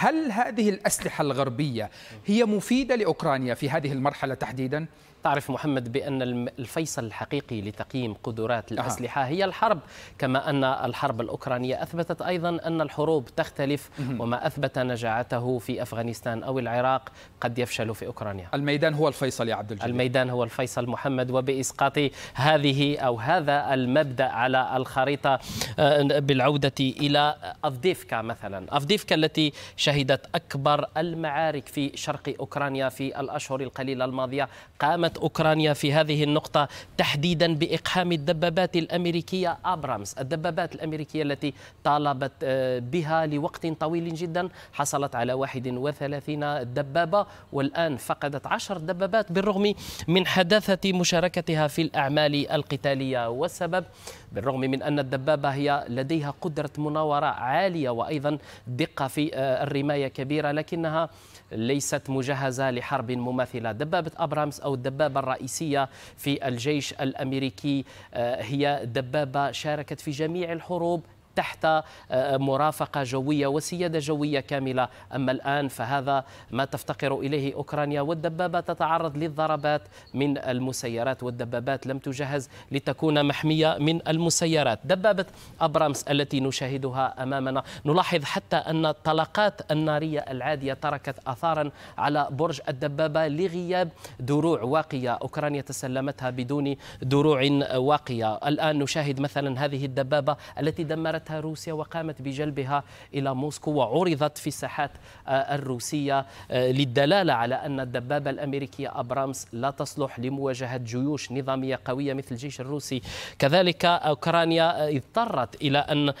هل هذه الأسلحة الغربية هي مفيدة لأوكرانيا في هذه المرحلة تحديدا؟ تعرف محمد بأن الفيصل الحقيقي لتقييم قدرات الأسلحة هي الحرب كما أن الحرب الأوكرانية أثبتت أيضا أن الحروب تختلف وما أثبت نجاعته في أفغانستان أو العراق قد يفشل في أوكرانيا الميدان هو الفيصل يا عبد الجليل الميدان هو الفيصل محمد وبإسقاط هذه أو هذا المبدأ على الخريطة آه، بالعودة إلى أفديفكا مثلا أفديفكا التي شهدت أكبر المعارك في شرق أوكرانيا في الأشهر القليلة الماضية قامت أوكرانيا في هذه النقطة تحديدا بإقحام الدبابات الأمريكية ابرامز الدبابات الأمريكية التي طالبت آه، بها لوقت طويل جدا حصلت على 31 دبابة والآن فقدت 10 دبابات بالرغم من حداثة مشاركتها في الأعمال القتالية والسبب بالرغم من أن الدبابة هي لديها قدرة مناورة عالية وأيضا دقة في آه، الرياضة حمايه كبيرة لكنها ليست مجهزة لحرب مماثلة دبابة أبرامس أو الدبابة الرئيسية في الجيش الأمريكي آه، هي دبابة شاركت في جميع الحروب تحت آه، آه، مرافقة جوية وسيادة جوية كاملة أما الآن فهذا ما تفتقر إليه أوكرانيا والدبابة تتعرض للضربات من المسيرات والدبابات لم تجهز لتكون محمية من المسيرات دبابة أبرامس التي نشاهدها أمامنا نلاحظ حتى أن الطلقات النارية العادية تركت أثارا على برج الدبابة لغياب دروع واقية أوكرانيا تسلمتها بدون دروع واقية الآن نشاهد مثلا هذه الدبابة التي دمرتها استغلتها روسيا وقامت بجلبها إلى موسكو وعرضت في الساحات الروسية آه، للدلالة على أن الدبابة الأمريكية أبرامس لا تصلح لمواجهة جيوش نظامية قوية مثل الجيش الروسي كذلك أوكرانيا آه، اضطرت إلى أن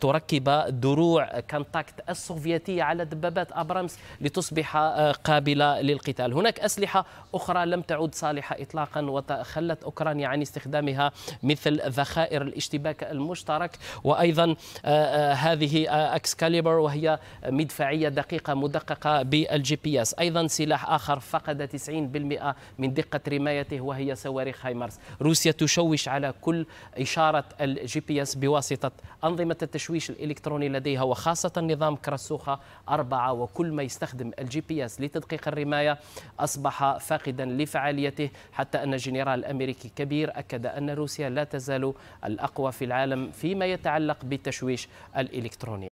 تركب دروع كونتاكت السوفيتية على دبابات أبرامس لتصبح آه، قابلة للقتال هناك أسلحة أخرى لم تعد صالحة إطلاقا وتخلت أوكرانيا عن استخدامها مثل ذخائر الاشتباك المشترك وأيضا آه، آه، هذه اكسكاليبر آه، وهي مدفعيه دقيقه مدققه بالجي بي اس ايضا سلاح اخر فقد 90% من دقه رمايته وهي صواريخ هايمرز روسيا تشوش على كل اشاره الجي بي اس بواسطه انظمه التشويش الالكتروني لديها وخاصه نظام كراسوخا أربعة وكل ما يستخدم الجي بي اس لتدقيق الرماية أصبح فاقدا لفعاليته حتى أن جنرال أمريكي كبير أكد أن روسيا لا تزال الأقوى في العالم فيما يتعلق ب بالتشويش الإلكتروني